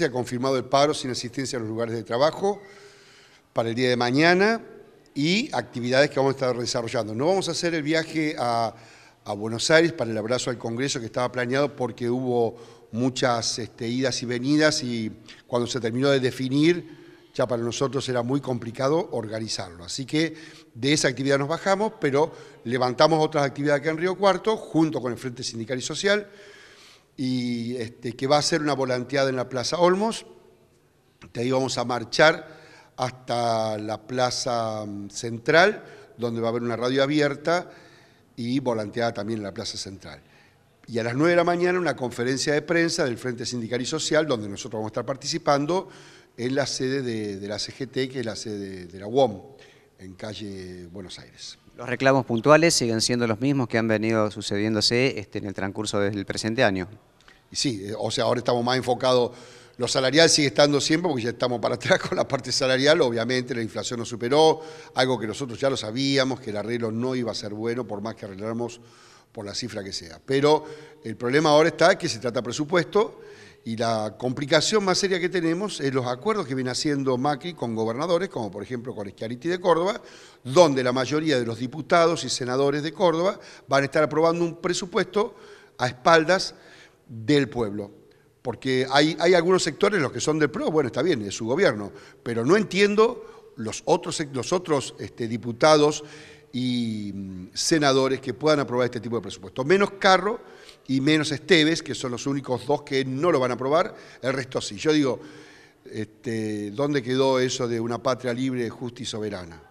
se ha confirmado el paro sin asistencia a los lugares de trabajo para el día de mañana y actividades que vamos a estar desarrollando. No vamos a hacer el viaje a, Buenos Aires para el abrazo al Congreso que estaba planeado porque hubo muchas este, idas y venidas y cuando se terminó de definir ya para nosotros era muy complicado organizarlo. Así que de esa actividad nos bajamos, pero levantamos otras actividades acá en Río Cuarto junto con el Frente Sindical y Social y este, que va a ser una volanteada en la Plaza Olmos. De ahí vamos a marchar hasta la Plaza mm, Central, donde va a haber una radio abierta y volanteada también en la Plaza Central. Y a las 9 de la mañana una conferencia de prensa del Frente Sindical y Social, donde nosotros vamos a estar participando en la sede de, la CGT, que es la sede de, la UOM, en calle Buenos Aires. Los reclamos puntuales siguen siendo los mismos que han venido sucediéndose este, en el transcurso del presente año. Y sí, eh, o sea, ahora estamos más enfocados, lo salarial sigue estando siempre porque ya estamos para atrás con la parte salarial, obviamente la inflación nos superó, algo que nosotros ya lo sabíamos, que el arreglo no iba a ser bueno por más que arregláramos por la cifra que sea. Pero el problema ahora está que se trata de presupuesto y la complicación más seria que tenemos es los acuerdos que viene haciendo Macri con gobernadores, como por ejemplo con Schiariti de Córdoba, donde la mayoría de los diputados y senadores de Córdoba van a estar aprobando un presupuesto a espaldas del pueblo. Porque hay, hay algunos sectores, los que son del PRO, bueno, está bien, es su gobierno, pero no entiendo los otros, los otros este, diputados y mm, senadores que puedan aprobar este tipo de presupuesto. Menos Carro y menos Esteves, que son los únicos dos que no lo van a aprobar, el resto sí. Yo digo, este, ¿dónde quedó eso de una patria libre, justa y soberana?